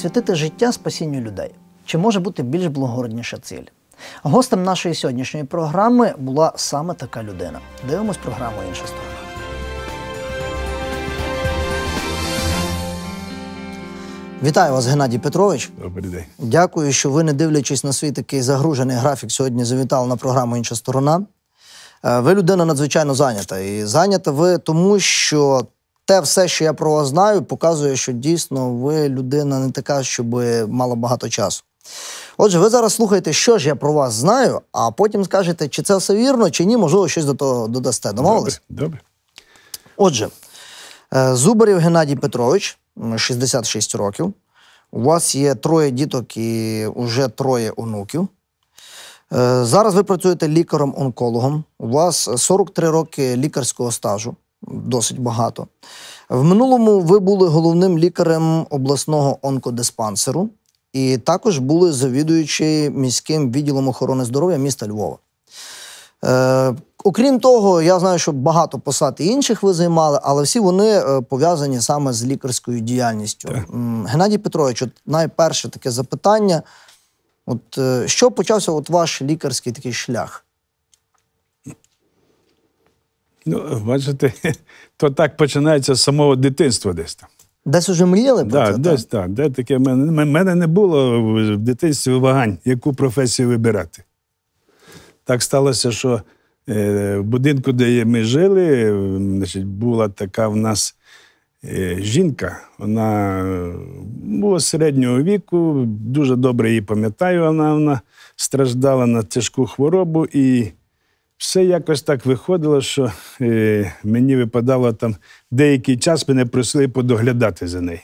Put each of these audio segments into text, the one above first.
присвятити життя спасінню людей. Чи може бути більш благородніша ціль? Гостем нашої сьогоднішньої програми була саме така людина. Дивимось програму інша сторона. Вітаю вас, Геннадій Петрович. Добрий день. Дякую, що ви, не дивлячись на свій такий загружений графік, сьогодні завітали на програму Інша сторона. Е, ви людина надзвичайно зайнята. І зайнята ви тому, що те все, що я про вас знаю, показує, що дійсно ви людина не така, щоб мала багато часу. Отже, ви зараз слухаєте, що ж я про вас знаю, а потім скажете, чи це все вірно, чи ні, можливо, щось до того додасте. Домовились? Добре. добре. Отже, е, Зубарів Геннадій Петрович, 66 років. У вас є троє діток і вже троє онуків. Е, зараз ви працюєте лікаром онкологом У вас 43 роки лікарського стажу досить багато. В минулому ви були головним лікарем обласного онкодиспансеру і також були завідуючі міським відділом охорони здоров'я міста Львова. Е, Окрім того, я знаю, що багато посад і інших ви займали, але всі вони е, пов'язані саме з лікарською діяльністю. Так. Геннадій Петрович, от найперше таке запитання: от е, що почався от ваш лікарський такий шлях? Ну, бачите, то так починається з самого дитинства десь там. Десь уже мріяли про да, це? Десь так. так. Де таке, мене, мене не було в дитинстві вагань, яку професію вибирати. Так сталося, що е, в будинку, де ми жили, значить, була така в нас е, жінка. Вона е, була середнього віку, дуже добре її пам'ятаю. Вона, вона страждала на тяжку хворобу і все якось так виходило, що е, мені випадало там деякий час, мене просили подоглядати за нею.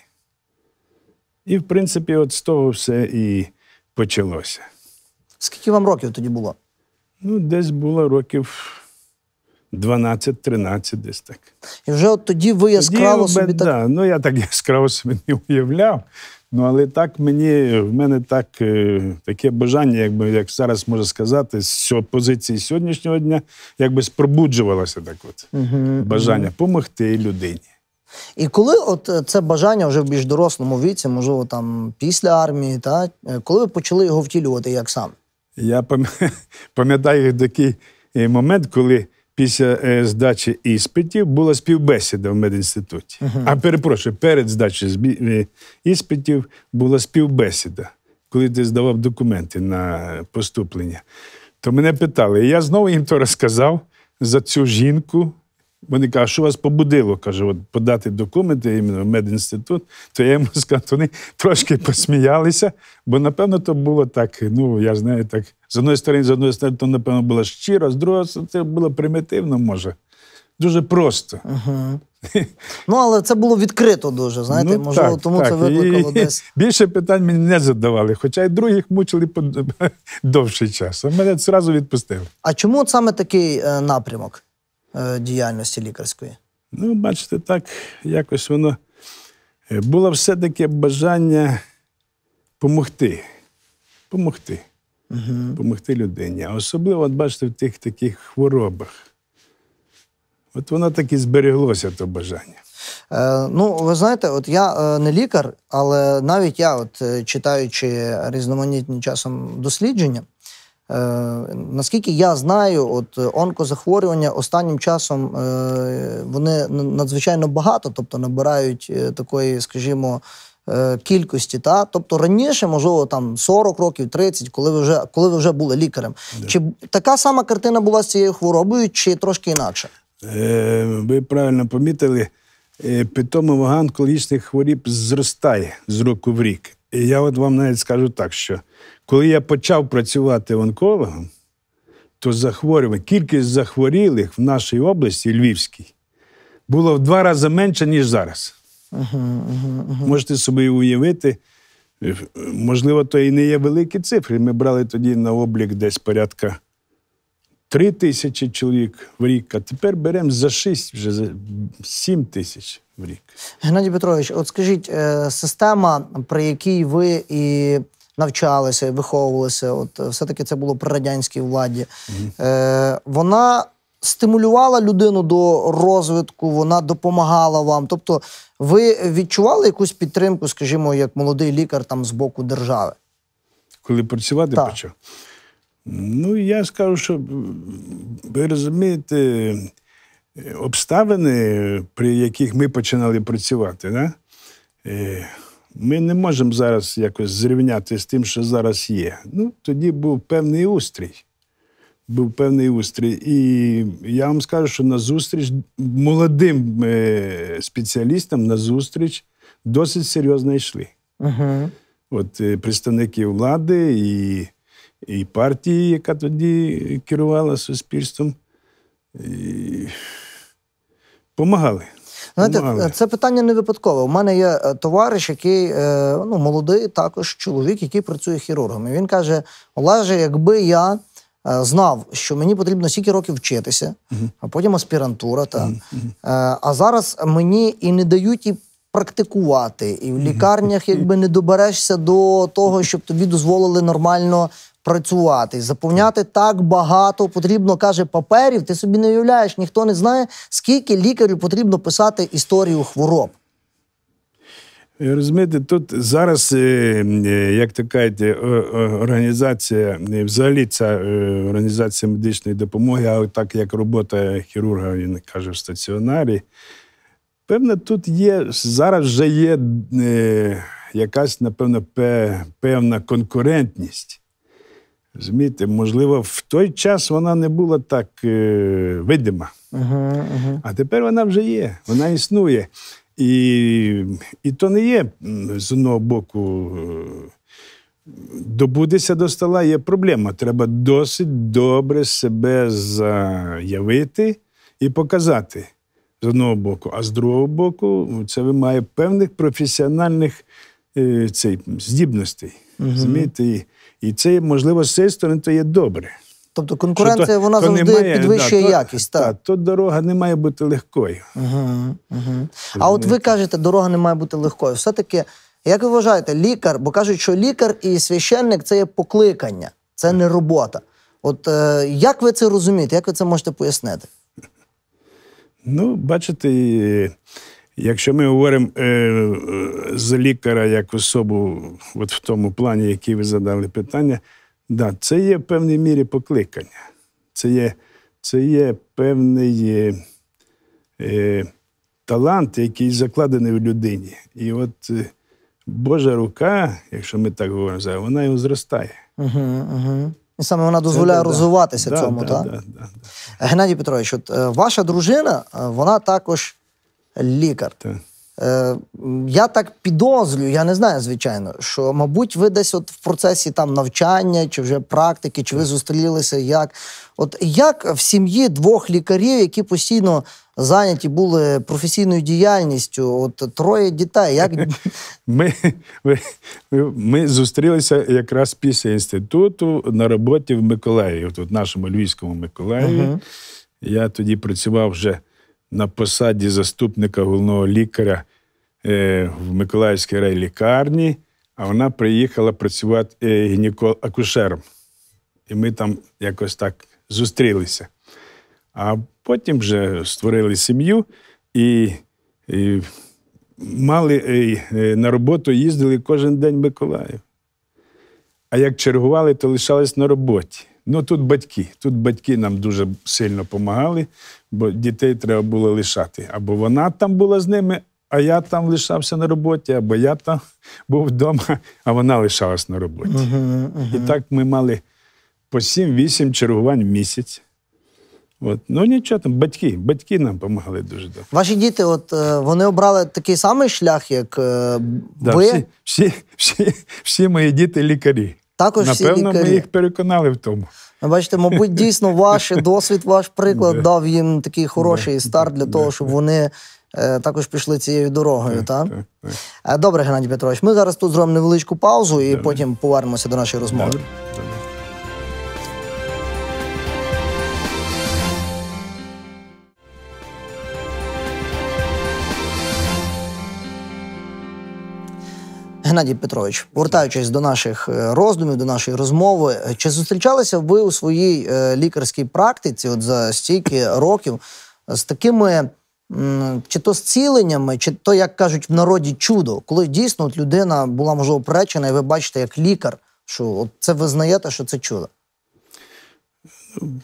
І, в принципі, от з того все і почалося. Скільки вам років тоді було? Ну, десь було років 12-13, десь так. І вже от тоді ви яскраво тоді, собі. Так, да, ну я так яскраво собі не уявляв. Ну, але так мені в мене так, е, таке бажання, якби як зараз можна сказати, з позиції сьогоднішнього дня якби спробуджувалося так от угу, бажання допомогти угу. людині. І коли от е, це бажання вже в більш дорослому віці, можливо, там після армії, та е, коли ви почали його втілювати, як сам? Я пам'ятаю такий момент, коли після е, здачі іспитів була співбесіда в медінституті. Uh-huh. А перепрошую, перед здачею збі... е, іспитів була співбесіда, коли ти здавав документи на поступлення. То мене питали, і я знову їм то розказав за цю жінку. Вони кажуть, що вас побудило, каже, от подати документи іменно в медінститут, то я йому сказав, вони трошки посміялися, бо, напевно, то було так. Ну, я знаю, так, з одної сторони, з одної сторони, то, напевно, було щиро, з другого це було примітивно, може. Дуже просто. Угу. Ну, але це було відкрито дуже, знаєте, ну, можливо, так, тому так. це викликало і, десь. Більше питань мені не задавали, хоча й других мучили по довший час. А мене одразу відпустили. А чому от саме такий е, напрямок? Е, діяльності лікарської? Ну, бачите, так, якось воно е, було все-таки бажання помогти. Помогти. Угу. Помогти людині. А особливо, от бачите, в тих таких хворобах. От воно так і збереглося, то бажання. Е, ну, ви знаєте, от я е, не лікар, але навіть я, от е, читаючи різноманітні часом дослідження, Е, Наскільки я знаю, от е, онкозахворювання останнім часом е, вони надзвичайно багато, тобто набирають е, такої, скажімо, е, кількості. Та? Тобто раніше, можливо, там 40 років, 30, коли ви вже коли ви вже були лікарем. Да. Чи така сама картина була з цією хворобою, чи трошки інакше? Е, Ви правильно помітили, е, питома ваган онкологічних хворіб зростає з року в рік я от вам навіть скажу так, що коли я почав працювати онкологом, то захворювання, кількість захворілих в нашій області, Львівській, було в два рази менше, ніж зараз. Uh-huh, uh-huh, Можете собі уявити, можливо, то і не є великі цифри. Ми брали тоді на облік десь порядка три тисячі чоловік в рік, а тепер беремо за 6, вже за 7 тисяч в рік. Геннадій Петрович, от скажіть, е, система, при якій ви і навчалися, і виховувалися, от е, все-таки це було при радянській владі, mm вона стимулювала людину до розвитку, вона допомагала вам. Тобто, ви відчували якусь підтримку, скажімо, як молодий лікар там з боку держави? Коли працювати почав? Ну, я скажу, що ви розумієте, Е, обставини, при яких ми починали працювати, да? Е, ми не можемо зараз якось зрівняти з тим, що зараз є. Ну, Тоді був певний устрій. Був певний устрій. І я вам скажу, що на зустріч молодим е, спеціалістам на зустріч досить серйозно йшли. Угу. От представники влади і і партії, яка тоді керувала суспільством. І... Помагали. Знаєте, це питання не випадкове. У мене є е, товариш, який е, ну, молодий, також чоловік, який працює хірургом. І Він каже: Олеже, якби я. Е, знав, що мені потрібно стільки років вчитися, uh -huh. а потім аспірантура. Та. Uh -huh. А зараз мені і не дають і практикувати, і в лікарнях, якби не доберешся до того, щоб тобі дозволили нормально працювати, заповняти так багато потрібно, каже, паперів. Ти собі не уявляєш, ніхто не знає, скільки лікарю потрібно писати історію хвороб. Розумієте, тут зараз, е, е, як то кажуть, е, організація, взагалі ця організація медичної допомоги, а так як робота хірурга, він каже, в стаціонарі. Певно, тут є, зараз вже є якась, напевно, певна конкурентність. Змійте, можливо, в той час вона не була так е, видима. Uh-huh, uh-huh. А тепер вона вже є, вона існує. І і то не є з одного боку. Е, добутися до стола є проблема. Треба досить добре себе заявити і показати з одного боку. А з другого боку, це вимагає певних професіональних е, цей, здібностей. Uh-huh. І це, можливо, з цієї сторони то є добре. Тобто конкуренція то, вона то завжди має, підвищує да, якість. Так, та, то дорога не має бути легкою. Угу, угу. А от ви кажете, дорога не має бути легкою. Все-таки, як ви вважаєте, лікар, бо кажуть, що лікар і священник це є покликання, це не робота. От е, як ви це розумієте, як ви це можете пояснити? Ну, бачите, е, якщо ми говоримо е, з лікаря як особу, от в тому плані, який ви задали питання, да, це є в певній мірі покликання. Це є це є певний е, е талант, який закладений в людині. І от е, Божа рука, якщо ми так говоримо, вона його зростає. Угу, угу. І саме вона дозволяє це, розвиватися да, цьому, да, так? Да, Геннадій Петрович, от е, ваша дружина, е, вона також лікар. Так. Е, Я так підозрюю, я не знаю, звичайно, що, мабуть, ви десь от в процесі там навчання чи вже практики, чи ви зустрілися як. От як в сім'ї двох лікарів, які постійно зайняті були професійною діяльністю, от троє дітей. як... Ми ми, ми зустрілися якраз після інституту на роботі в Миколаїві. от в нашому Львівському Миколаєві. Угу. Я тоді працював вже на посаді заступника головного лікаря е, в Миколаївській райлікарні, а вона приїхала працювати е, гінекол-акушером. І ми там якось так зустрілися. А потім вже створили сім'ю і і мали і, е, на роботу їздили кожен день в Миколаїв. А як чергували, то лишались на роботі. Ну тут батьки. Тут батьки нам дуже сильно допомагали, бо дітей треба було лишати. Або вона там була з ними, а я там лишався на роботі, або я там був вдома, а вона лишалась на роботі. Uh-huh, uh-huh. І так ми мали по 7-8 чергувань в місяць. От. Ну нічого там, батьки, батьки нам допомагали дуже добре. Ваші діти, от е, вони обрали такий самий шлях, як е, да, Всі, всі, всі, всі мої діти лікарі. Також Напевно, всі ми їх переконали в тому. Ну, бачите, мабуть, дійсно ваш досвід, ваш приклад дав їм такий хороший старт для того, щоб вони е, також пішли цією дорогою. так, е, Добре, Геннадій Петрович, ми зараз тут зробимо невеличку паузу і Добре. потім повернемося до нашої розмови. Добре. Геннадій Петрович, повертаючись до наших е, роздумів, до нашої розмови, е, чи зустрічалися ви у своїй е, лікарській практиці, от за стільки років, з такими чи то зціленнями, чи то, як кажуть в народі, чудо, коли дійсно от людина була можливо пречена, і ви бачите, як лікар, що от це визнаєте, що це чудо?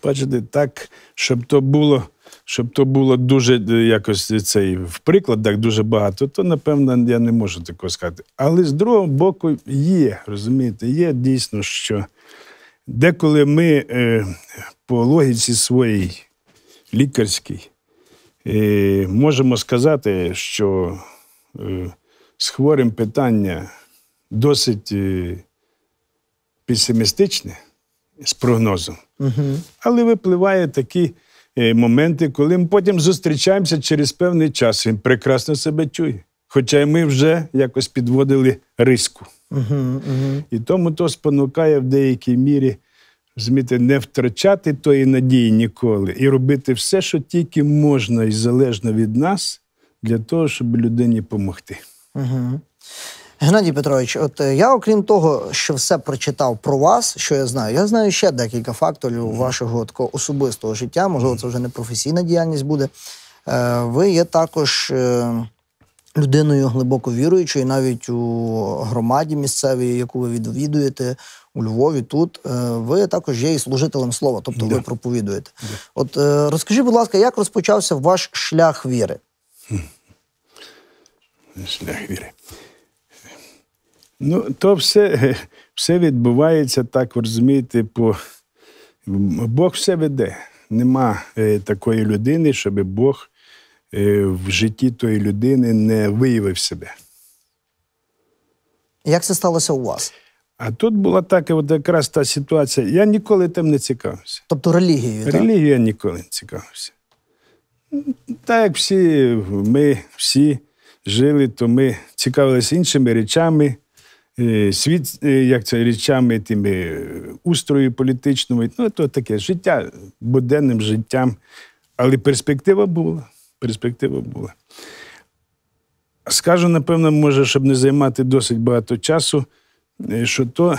Бачите, так, щоб то було щоб то було дуже е, якось е, цей в прикладах дуже багато, то напевно я не можу такого сказати. Але з другого боку, є, розумієте, є дійсно, що деколи ми е, по логіці своїй лікарській е, можемо сказати, що е, з хворим питання досить е, песимістичне з прогнозом, угу. але випливає такі. Е, моменти, коли ми потім зустрічаємося через певний час. Він прекрасно себе чує. Хоча ми вже якось підводили риску. Угу, угу. І тому то спонукає в деякій мірі розумієте, не втрачати тої надії ніколи і робити все, що тільки можна і залежно від нас, для того, щоб людині допомогти. Угу. Геннадій Петрович, от е, я, окрім того, що все прочитав про вас, що я знаю, я знаю ще декілька факторів mm-hmm. вашого такого особистого життя. Можливо, це вже не професійна діяльність буде. Е, Ви є також е, людиною глибоко віруючою, навіть у громаді місцевій, яку ви відвідуєте у Львові. Тут е, ви також є і служителем слова, тобто yeah. ви проповідуєте. Yeah. От розкажіть, будь ласка, як розпочався ваш шлях віри? Шлях віри. Ну, то все все відбувається так, розумієте, по Бог все веде. Нема е, такої людини, щоб Бог е, в житті тої людини не виявив себе. Як це сталося у вас? А тут була така от якраз та ситуація. Я ніколи тим не цікавився. Тобто релігією? Релігію я ніколи не цікавився. Так як всі, ми всі жили, то ми цікавилися іншими речами. Е, світ, е, як це річами тими е, устрою політичному, ну то таке життя буденним життям. Але перспектива була. Перспектива була. Скажу, напевно, може, щоб не займати досить багато часу, що то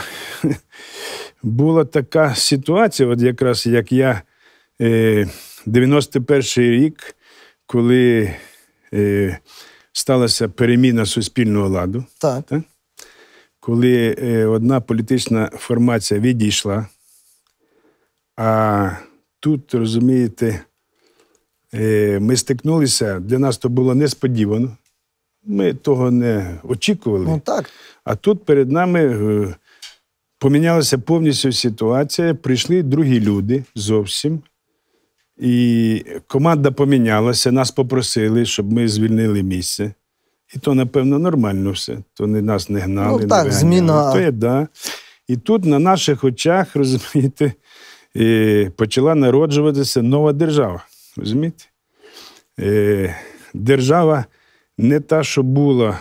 була така ситуація, от якраз як я 91-й рік, коли сталася переміна суспільного ладу. Так. так? коли е, одна політична формація відійшла, а тут, розумієте, е, ми стикнулися, для нас то було несподівано. Ми того не очікували. Ну, так. А тут перед нами е, помінялася повністю ситуація, прийшли другі люди зовсім. І команда помінялася, нас попросили, щоб ми звільнили місце. І то, напевно, нормально все. То не нас не гнали, ну, так, не зміна. Ну, то є, да. І тут на наших очах, розумієте, і почала народжуватися нова держава. розумієте? Е, держава не та, що була,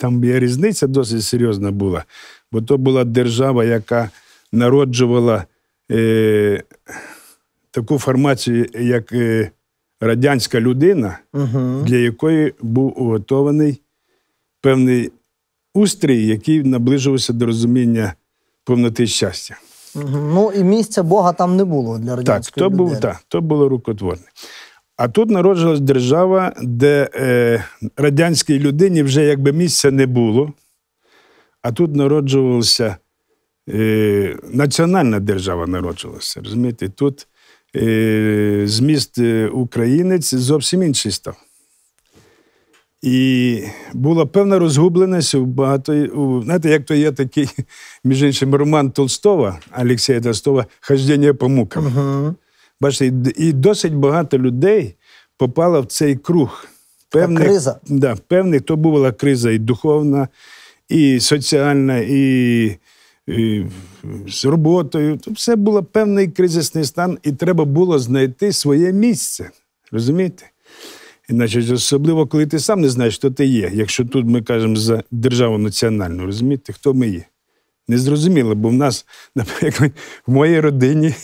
там є різниця досить серйозна була, бо то була держава, яка народжувала е, таку формацію, як е, радянська людина, угу. для якої був уготований певний устрій, який наближувався до розуміння повноти щастя. Угу. Ну і місця Бога там не було для радянської так, то людини. Був, так, то було рукотворне. А тут народжилась держава, де е, радянській людині вже якби місця не було, а тут народжувалася е, національна держава народжувалася. розумієте? Тут Е, зміст е, українець зовсім інший став. І була певна розгубленість у багато. У, знаєте, як то є такий, між іншим, роман Толстого, Алексія Толстого Хождення по мукам. uh Бачите, і досить багато людей попало в цей круг. Певних, криза. Да, певних, то була криза і духовна, і соціальна, і з роботою. То все було певний кризисний стан, і треба було знайти своє місце. Розумієте? Іначе особливо, коли ти сам не знаєш, хто ти є. Якщо тут ми кажемо за державу національну, розумієте, хто ми є? Незрозуміло, бо в нас, наприклад, в моїй родині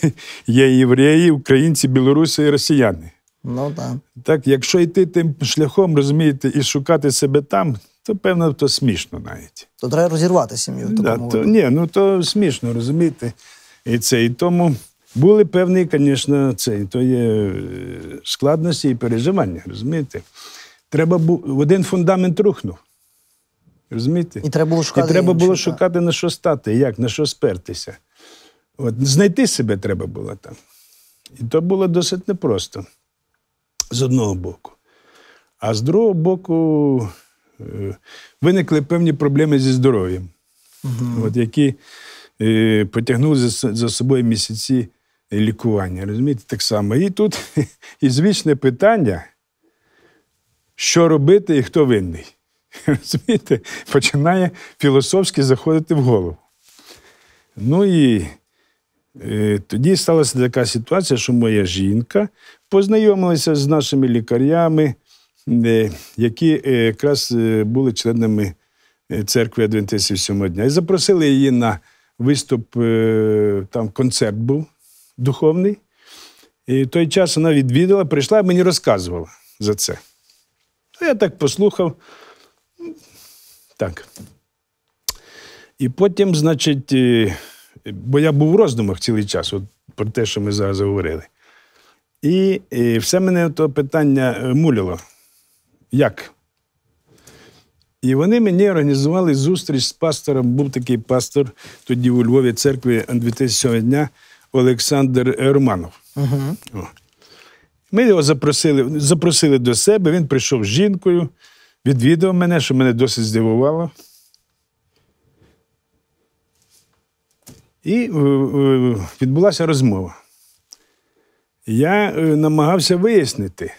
є євреї, українці, білоруси і росіяни. Ну так. Так, якщо йти тим шляхом, розумієте, і шукати себе там, то певно, то смішно навіть. То треба розірвати сім'ю. да, то, Ні, ну то смішно, розумієте. І це і тому були певні, звісно, це то є е, складності і переживання, розумієте. Треба був один фундамент рухнув. Розумієте? І треба було шукати, і треба було інші, шукати на що стати, як, на що спертися. От, Знайти себе треба було там. І то було досить непросто з одного боку. А з другого боку, виникли певні проблеми зі здоров'ям, угу. от, які е, потягнули за, за собою місяці лікування. Розумієте, так само. І тут і звичне питання, що робити і хто винний. Розумієте, починає філософськи заходити в голову. Ну і е, тоді сталася така ситуація, що моя жінка познайомилася з нашими лікарями, Е, які е, якраз е, були членами церкви адвентистів сьомого дня. І запросили її на виступ, там концерт був духовний. І в той час вона відвідала, прийшла і мені розказувала за це. Я так послухав. Так. І потім, значить, бо я був в роздумах цілий час от, про те, що ми зараз говорили. І, і все мене то питання муляло як? І вони мені організували зустріч з пастором. Був такий пастор тоді у Львові церкві 2007 дня Олександр Романов. uh Ми його запросили запросили до себе, він прийшов з жінкою, відвідав мене, що мене досить здивувало. І е, е, відбулася розмова. Я е, намагався вияснити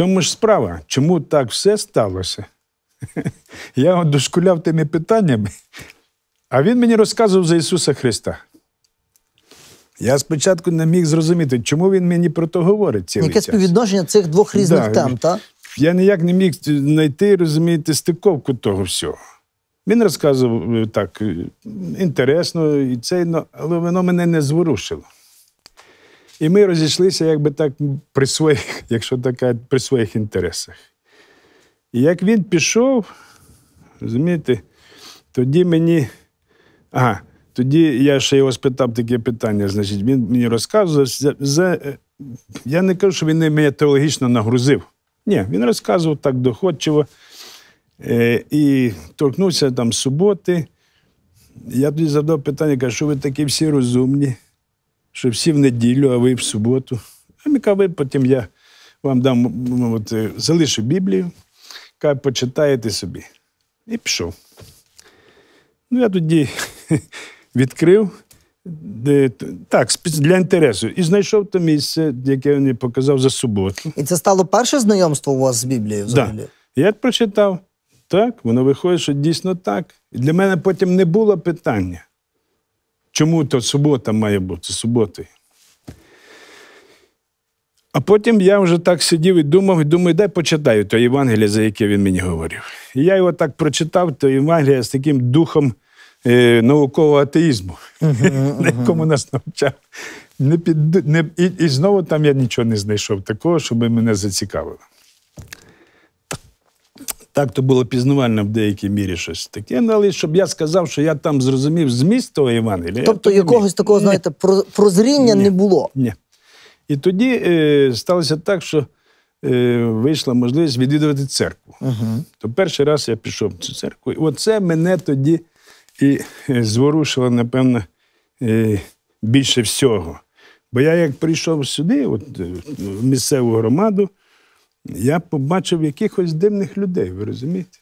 чому ж справа? Чому так все сталося? Я дошкуляв тими питаннями, а він мені розказував за Ісуса Христа. Я спочатку не міг зрозуміти, чому він мені про то говорить. цілий Яке співвідношення цих двох різних да, тем, так? Я ніяк не міг знайти, розумієте, стиковку того всього. Він розказував е, так е, інтересно, і це, ну, але воно мене не зворушило. І ми розійшлися, якби так, при своїх, якщо така, при своїх інтересах. І як він пішов, розумієте, тоді мені. Ага, тоді я ще його спитав таке питання. Значить, він мені розказував. За, за, Я не кажу, що він мене теологічно нагрузив. Ні, він розказував так доходчиво. Е, І торкнувся там суботи. Я тоді задав питання, кажу, що ви такі всі розумні що всі в неділю, а ви в суботу. А яка ви потім я вам дам ну, от, е, залишу Біблію, яка почитаєте собі. І пішов. Ну, я тоді відкрив де, так, для інтересу. І знайшов те місце, яке він показав за суботу. І це стало перше знайомство у вас з Біблією взагалі? Да. Я прочитав. Так, воно виходить, що дійсно так. І для мене потім не було питання. Чому то субота має бути суботою? А потім я вже так сидів і думав, і думаю, дай почитаю той Євангеліє, за яке він мені говорив. І я його так прочитав, то Євангеліє з таким духом е, наукового атеїзму, на якому нас навчав. Не під, не, І і знову там я нічого не знайшов такого, щоб мене зацікавило. Так, то було пізнавально в деякій мірі щось таке, ну, але щоб я сказав, що я там зрозумів зміст того Євангелія. Тобто якогось ні. такого, ну, знаєте, прозріння ні. не було. Ні. І тоді е, сталося так, що е, вийшла можливість відвідувати церкву. Угу. То перший раз я пішов в цю церкву. І оце мене тоді і е, зворушило, напевно, е, більше всього. Бо я як прийшов сюди, от, е, в місцеву громаду я побачив якихось дивних людей, ви розумієте?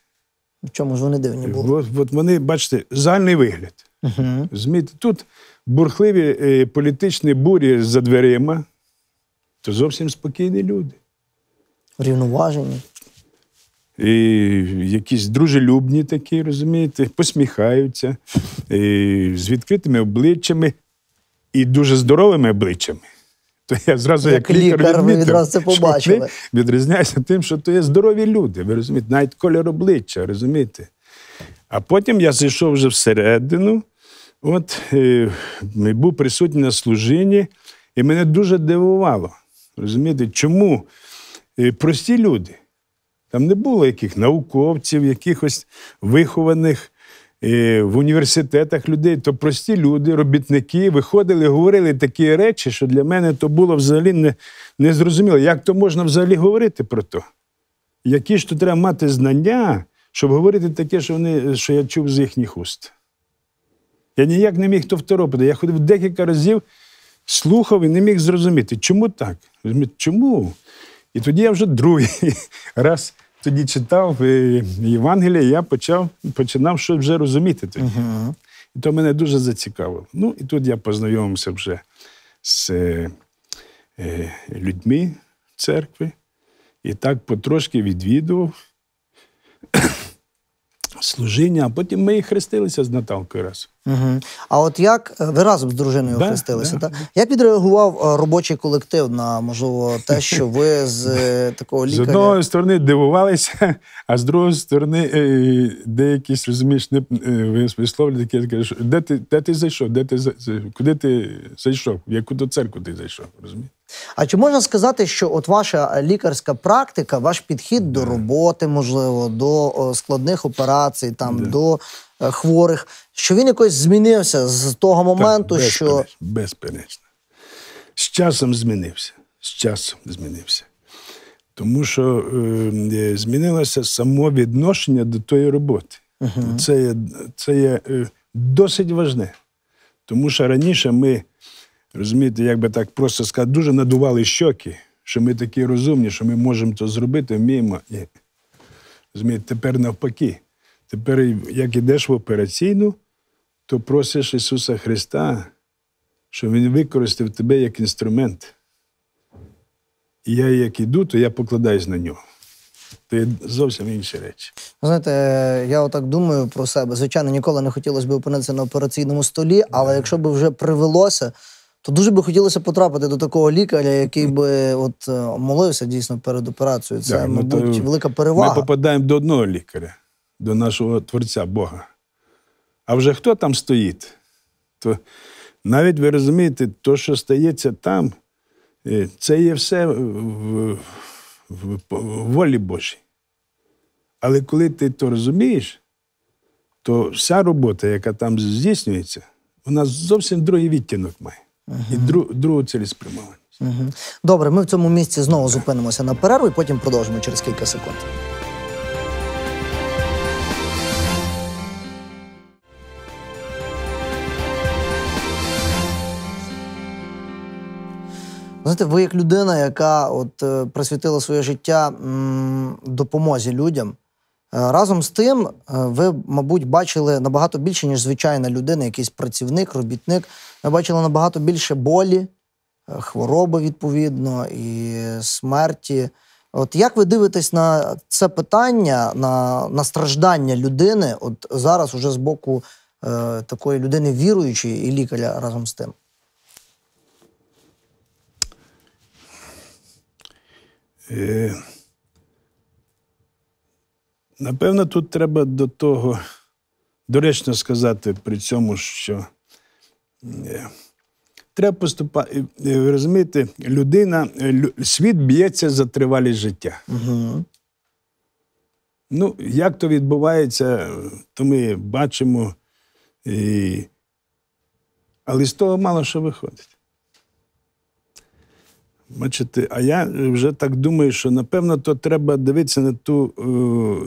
В чому ж вони дивні були? От, от вони, бачите, загальний вигляд. Угу. Змійте. Тут бурхливі е, політичні бурі за дверима, то зовсім спокійні люди. Рівноважені. І Якісь дружелюбні такі, розумієте, посміхаються і з відкритими обличчями і дуже здоровими обличчями. То я зразу, як, як лікар, лікар відмітив, відразу це побачили. Відрізняється тим, що то є здорові люди, ви розумієте, навіть колір обличчя, розумієте? А потім я зайшов вже всередину, от е, і, був присутній на служині, і мене дуже дивувало. Розумієте, чому і, е, прості люди? Там не було яких науковців, якихось вихованих в університетах людей, то прості люди, робітники, виходили, говорили такі речі, що для мене то було взагалі не, незрозуміло. Як то можна взагалі говорити про то? Які ж то треба мати знання, щоб говорити таке, що вони, що я чув з їхніх уст? Я ніяк не міг то второпити. Я ходив декілька разів, слухав і не міг зрозуміти, чому так? Чому? І тоді я вже другий раз тоді читав Євангелія, я почав починав щось вже розуміти тоді. uh І то мене дуже зацікавило. Ну і тут я познайомився вже з е, е людьми церкви і так потрошки відвідував служіння, а потім ми і хрестилися з Наталкою раз. Угу. А от як е, ви разом з дружиною да, хрестилися? Да, так? Да. Як відреагував е, робочий колектив на можливо те, що ви з е, такого лікаря? З одного сторони дивувалися, а з другої сторони, деякі розумієш, не висловлюють таке, кажеш, де ти де ти зайшов? Де ти куди ти зайшов? В яку до церкви ти зайшов? розумієш? А чи можна сказати, що от ваша лікарська практика, ваш підхід до роботи, можливо, до складних операцій, там yeah. до е, хворих, що він якось змінився з того моменту, так, безперечно, що безперечно. З часом змінився. З часом змінився. Тому що ем, е, змінилося само відношення до тої роботи. uh Це є, це є е, досить важне. Тому що раніше ми. Розумієте, як би так просто сказати, дуже надували щоки, що ми такі розумні, що ми можемо це зробити, вміємо. І, розумієте, Тепер навпаки. Тепер, як йдеш в операційну, то просиш Ісуса Христа, щоб Він використав тебе як інструмент. І я як іду, то я покладаюсь на нього. Це зовсім інші речі. Знаєте, е, я отак думаю про себе. Звичайно, ніколи не хотілося б опинитися на операційному столі, але yeah. якщо б вже привелося то дуже би хотілося потрапити до такого лікаря, який би от е, молився дійсно перед операцією. Це, да, ну, мабуть, велика перевага. Ми попадаємо до одного лікаря, до нашого Творця Бога. А вже хто там стоїть, то навіть ви розумієте, то, що стається там, е, це є все в, в, в волі Божій. Але коли ти то розумієш, то вся робота, яка там здійснюється, вона зовсім другий відтінок має. Угу. І дру, другу цілеспрямованість. Угу. Добре, ми в цьому місці знову зупинимося на перерву і потім продовжимо через кілька секунд. Знаєте, ви як людина, яка от е, присвятила своє життя м, допомозі людям. Е, разом з тим, е, ви, мабуть, бачили набагато більше, ніж звичайна людина, якийсь працівник, робітник. Ви бачили набагато більше болі, е, хвороби відповідно і смерті. От як ви дивитесь на це питання, на на страждання людини, от зараз уже з боку е, такої людини віруючої і лікаря разом з тим? Е... Напевно, тут треба до того доречно сказати при цьому, що е, треба поступати, е, е, розумієте, людина, світ б'ється за тривалість життя. Угу. Ну, як то відбувається, то ми бачимо, І... але з того мало що виходить. Бачите, а я вже так думаю, що напевно то треба дивитися на ту е,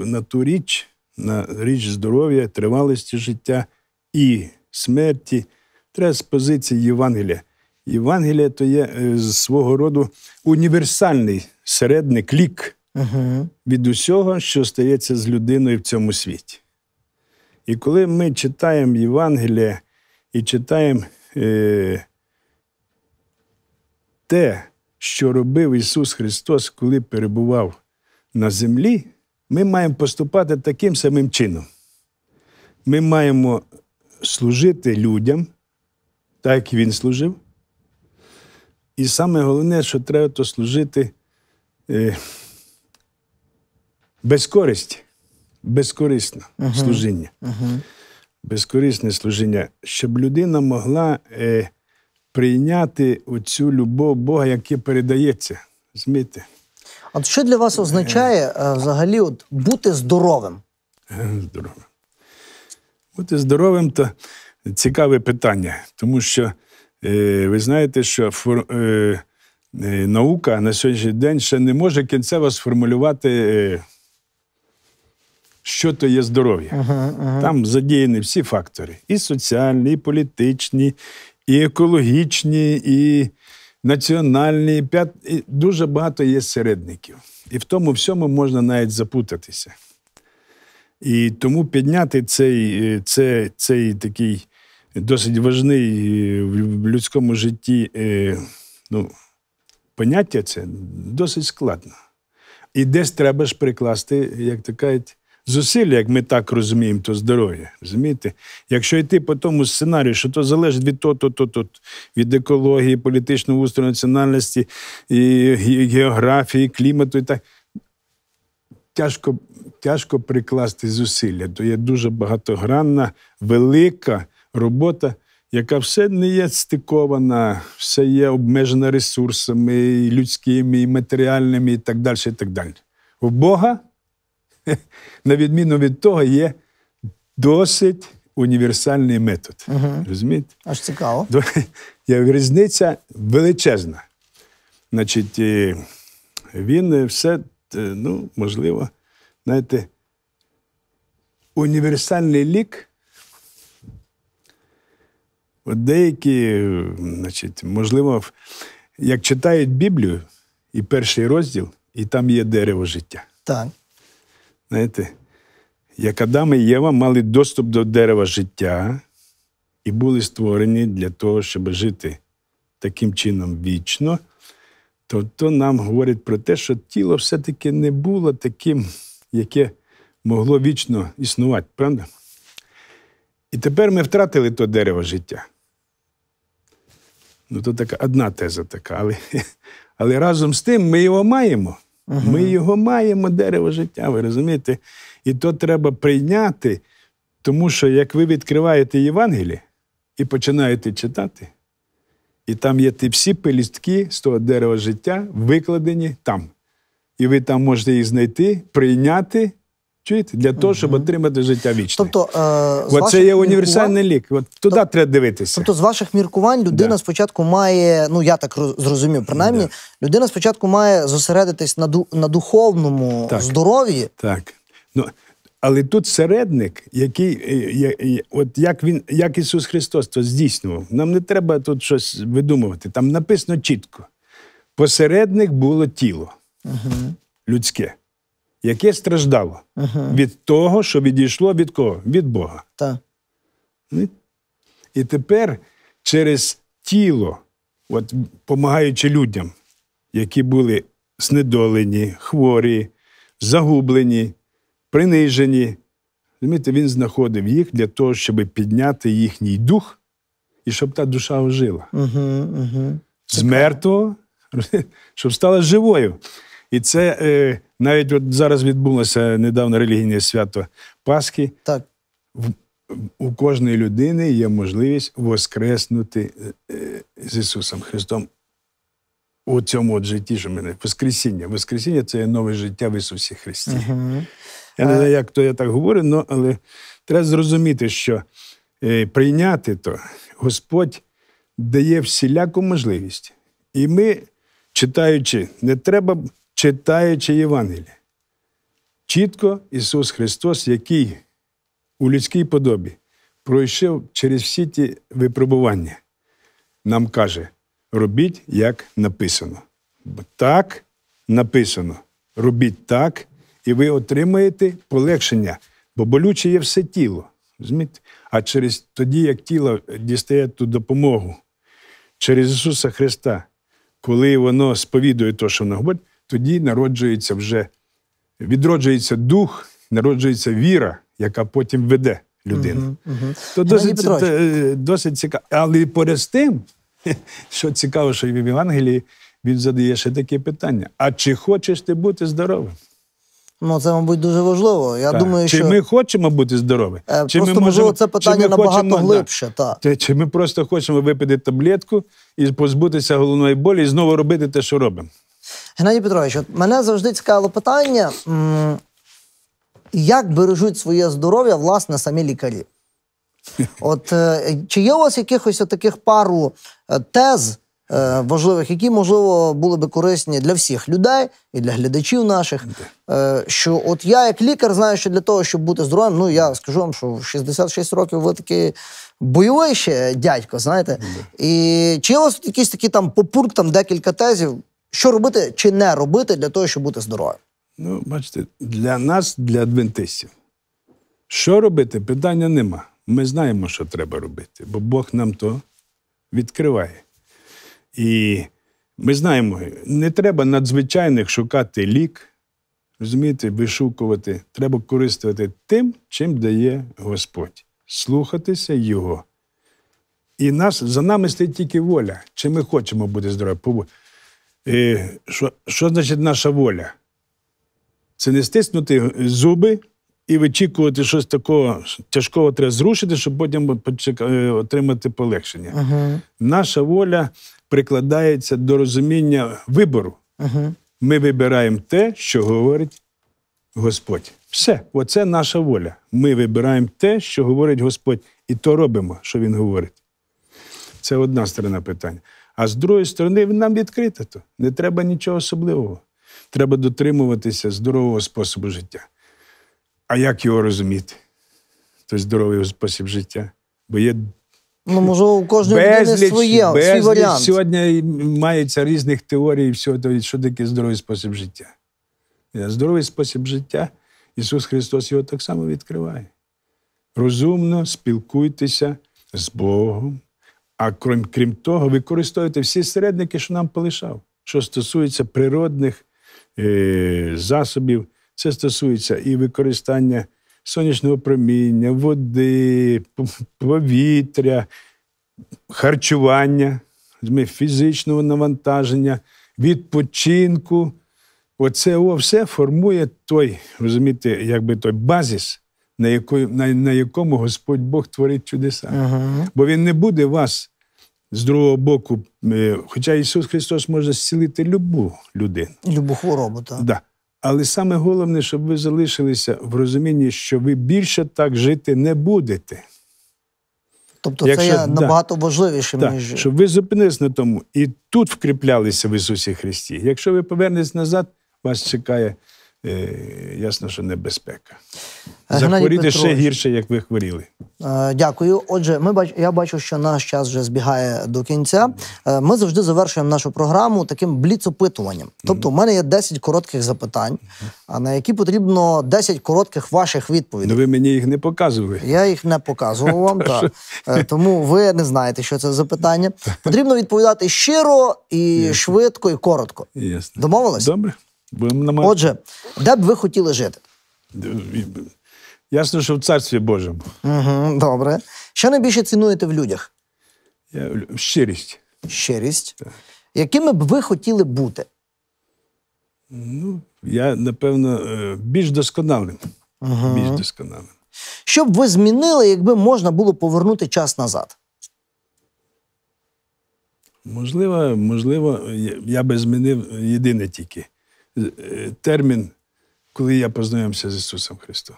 на ту річ, на річ здоров'я, тривалості життя і смерті. Треба з позиції Євангелія. Євангелія то є е, з свого роду універсальний середник лік від усього, що стається з людиною в цьому світі. І коли ми читаємо Євангелія і читаємо е, те, що робив Ісус Христос, коли перебував на землі, ми маємо поступати таким самим чином. Ми маємо служити людям, так як Він служив. І саме головне, що треба то служити е, без користі, безкорисне uh служіння. Безкорисне служіння, щоб людина могла е, прийняти оцю любов Бога, яке передається. Змійте. От що для вас означає е. Е, взагалі от, бути здоровим? Е, здоровим. Бути здоровим то цікаве питання, тому що ви знаєте, що наука на сьогоднішній день ще не може кінцево сформулювати, що то є здоров'я. Ага, ага. Там задіяні всі фактори: і соціальні, і політичні, і екологічні, і національні, і п'ят... і дуже багато є середників. І в тому всьому можна навіть запутатися. І тому підняти цей, е, цей, цей такий досить важний е, в людському житті е, ну, поняття це досить складно. І десь треба ж прикласти, як то кажуть, зусилля, як ми так розуміємо, то здоров'я. розумієте? Якщо йти по тому сценарію, що то залежить від то, то, то, то, від екології, політичного устрою, національності, і географії, клімату і так. Тяжко тяжко прикласти зусилля, то є дуже багатогранна, велика робота, яка все не є стикована, все є обмежена ресурсами і людськими, і матеріальними, і так далі. І так далі. У Бога на відміну від того, є досить універсальний метод. Угу. Розумієте? Аж цікаво. Різниця величезна. Значить, він все, е, ну, можливо, знаєте, універсальний лік. От деякі, значить, можливо, як читають Біблію і перший розділ, і там є дерево життя. Так знаєте, як Адам і Єва мали доступ до дерева життя і були створені для того, щоб жити таким чином вічно, то нам говорить про те, що тіло все-таки не було таким, яке могло вічно існувати, правда? І тепер ми втратили то дерево життя. Ну, то така одна теза така, але але разом з тим ми його маємо. Ми його маємо, дерево життя, ви розумієте? І то треба прийняти, тому що як ви відкриваєте Євангеліє і починаєте читати, і там є ті всі пелістки з того дерева життя, викладені там. І ви там можете їх знайти, прийняти Чуєте? Для того, щоб отримати життя вічне. Тобто, е, От це є універсальний лік. От Туди тоб... треба дивитися. Тобто, з ваших міркувань людина да. спочатку має, ну я так зрозумів, принаймні, да. людина спочатку має зосередитись на ду... на духовному так. здоров'ї. Так. Ну, Але тут середник, який, е, от як він, як Ісус Христос то здійснював, нам не треба тут щось видумувати. Там написано чітко: посередник було тіло угу. людське яке страждало ага. від того, що відійшло від кого? Від Бога. Так. І тепер через тіло, от допомагаючи людям, які були знедолені, хворі, загублені, принижені, розумієте, він знаходив їх для того, щоб підняти їхній дух і щоб та душа ожила. Угу, угу. З мертвого, щоб стала живою. І це. Е, навіть от зараз відбулося недавно релігійне свято Пасхи. Так. У кожної людини є можливість воскреснути е, е, з Ісусом Христом у цьому от житті, що мене Воскресіння. Воскресіння це є нове життя в Ісусі Христі. Угу. Я не знаю, е. як то я так говорю, але треба зрозуміти, що прийняти то Господь дає всіляку можливість. І ми, читаючи, не треба читаючи Євангелія, Чітко Ісус Христос, який у людській подобі пройшов через всі ті випробування, нам каже: робіть, як написано. Бо так написано. Робіть так, і ви отримаєте полегшення, бо болюче є все тіло. А через тоді, як тіло дістає ту допомогу через Ісуса Христа, коли воно сповідує те, що воно говорить, тоді народжується вже, відроджується дух, народжується віра, яка потім веде людину. Угу, угу. То досить це, е, досить цікаво. Але поряд з тим, що цікаво, що в Євангелії він задає ще таке питання: а чи хочеш ти бути здоровим? Ну, це, мабуть, дуже важливо. Я так. думаю, чи що... ми хочемо бути здорові? Е, чи просто, ми можливо, це питання набагато хочемо... глибше. Так. Та. Чи ми просто хочемо випити таблетку і позбутися головної болі і знову робити те, що робимо? Геннадій Петрович, от мене завжди цікавило питання, як бережуть своє здоров'я власне самі лікарі? От е, чи є у вас якихось таких пару е, тез е, важливих, які, можливо, були би корисні для всіх людей і для глядачів наших? Що от я, як лікар, знаю, що для того, щоб бути здоровим, ну я скажу вам, що в 66 років ви такі бойовий ще дядько, знаєте? І чи є у вас якісь такі там по пунктам декілька тезів? що робити чи не робити для того, щоб бути здоровим? Ну, бачите, для нас, для адвентистів, що робити, питання нема. Ми знаємо, що треба робити, бо Бог нам то відкриває. І ми знаємо, не треба надзвичайних шукати лік, розумієте, вишукувати. Треба користувати тим, чим дає Господь. Слухатися Його. І нас за нами стоїть тільки воля. Чи ми хочемо бути здорові? І е, що що значить наша воля? Це не стиснути зуби і вичікувати щось такого тяжкого треба зрушити, щоб потім е, отримати полегшення. uh Наша воля прикладається до розуміння вибору. uh Ми вибираємо те, що говорить Господь. Все, оце наша воля. Ми вибираємо те, що говорить Господь, і то робимо, що Він говорить. Це одна сторона питання. А з другої сторони, нам відкрите то. Не треба нічого особливого. Треба дотримуватися здорового способу життя. А як його розуміти? Той здоровий спосіб життя. Бо є Ну, може, у кожного людини своє безліч свій варіант. Сьогодні мається різних теорій, і всього того, що таке здоровий спосіб життя. Е, здоровий спосіб життя, Ісус Христос його так само відкриває. Розумно спілкуйтеся з Богом, а крім крім того, використовувати всі середники, що нам полишав, що стосується природних е, засобів, це стосується і використання сонячного проміння, води, повітря, харчування, фізичного навантаження, відпочинку. Оце о, все формує той, розумієте, якби той базис, на якому, на, на якому Господь Бог творить чудеса. Ага. Бо Він не буде вас з другого боку, е, хоча Ісус Христос може зцілити любу людину, любу хворобу, так. Да. Але саме головне, щоб ви залишилися в розумінні, що ви більше так жити не будете. Тобто Якщо, це є набагато важливіше, да, ніж щоб ви зупинились на тому і тут вкріплялися в Ісусі Христі. Якщо ви повернетесь назад, вас чекає Е, ясно, що небезпека. Захворіти ще гірше, як ви хворіли. Е, дякую. Отже, ми бач... я бачу, що наш час вже збігає до кінця. Е, ми завжди завершуємо нашу програму таким бліцопитуванням. Тобто, у мене є 10 коротких запитань, а на які потрібно 10 коротких ваших відповідей. Ну ви мені їх не показували. Я їх не показував вам, так. тому ви не знаєте, що це за запитання. Потрібно відповідати щиро і швидко і коротко. Домовились? Добре. Отже, де б ви хотіли жити? Ясно, що в царстві Божому. Угу, Добре. Що найбільше цінуєте в людях? Я, щирість. Щирість. Так. Якими б ви хотіли бути? Ну, я, напевно, е, більш досконалим. Угу. Більш досконалим. Що б ви змінили, якби можна було повернути час назад? Можливо, можливо, я би змінив єдине тільки. Е, термін, коли я познайомився з Ісусом Христом,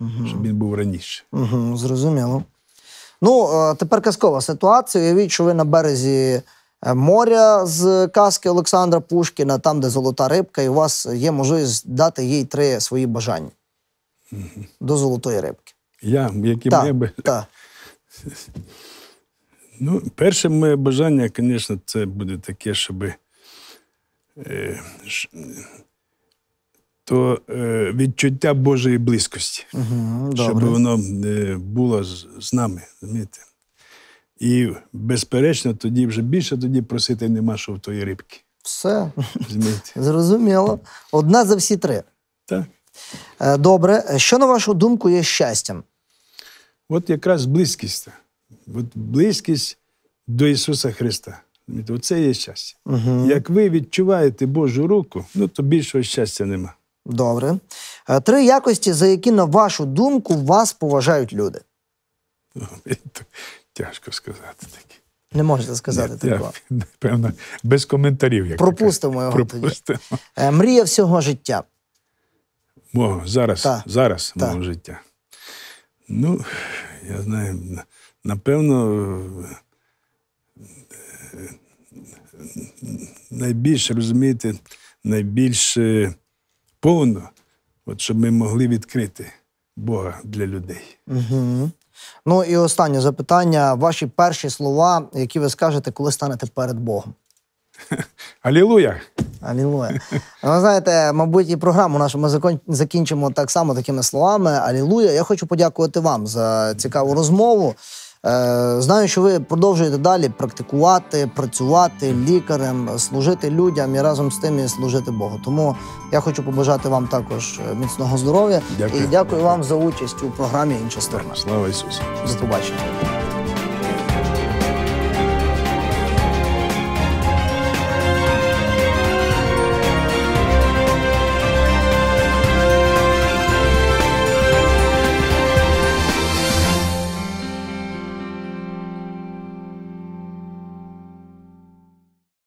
угу. щоб він був раніше. Угу, Зрозуміло. Ну, е, тепер казкова ситуація. Уявіть, що ви на березі е, моря з казки Олександра Пушкіна, там, де золота рибка, і у вас є можливість дати їй три свої бажання угу. до золотої рибки. Я, які та, би. Та. Ну, Перше моє бажання, звісно, це буде таке, щоби то е, відчуття Божої близькості, угу, добре. щоб воно е, було з нами. розумієте? І, безперечно, тоді вже більше тоді просити нема, що в тої рибки. Все. Розумієте? Зрозуміло. Одна за всі три. Так. Е, добре. Що, на вашу думку, є щастям? От якраз близькість. От близькість до Ісуса Христа. Оце є щастя. Угу. Як ви відчуваєте Божу руку, ну то більшого щастя нема. Добре. Е, три якості, за які, на вашу думку, вас поважають люди. Тяжко сказати таке. Не можете сказати Ні, такого. Певно, без коментарів. Як Пропустимо його Пропустимо. тоді. Е, мрія всього життя. Мого, зараз, Та. зараз Та. мого життя. Ну, я знаю, напевно. Найбільше розуміти, найбільш повно, от щоб ми могли відкрити Бога для людей. Угу. Ну і останнє запитання: ваші перші слова, які ви скажете, коли станете перед Богом? Алілуя! Алілуя. Ну, ви знаєте, мабуть, і програму нашу ми закінчимо так само такими словами. Алілуя. Я хочу подякувати вам за цікаву розмову. Е, знаю, що ви продовжуєте далі практикувати, працювати лікарем, служити людям і разом з тим і служити Богу. Тому я хочу побажати вам також е, міцного здоров'я дякую. і дякую вам за участь у програмі. Інша сторона. Слава Ісусу! До побачення.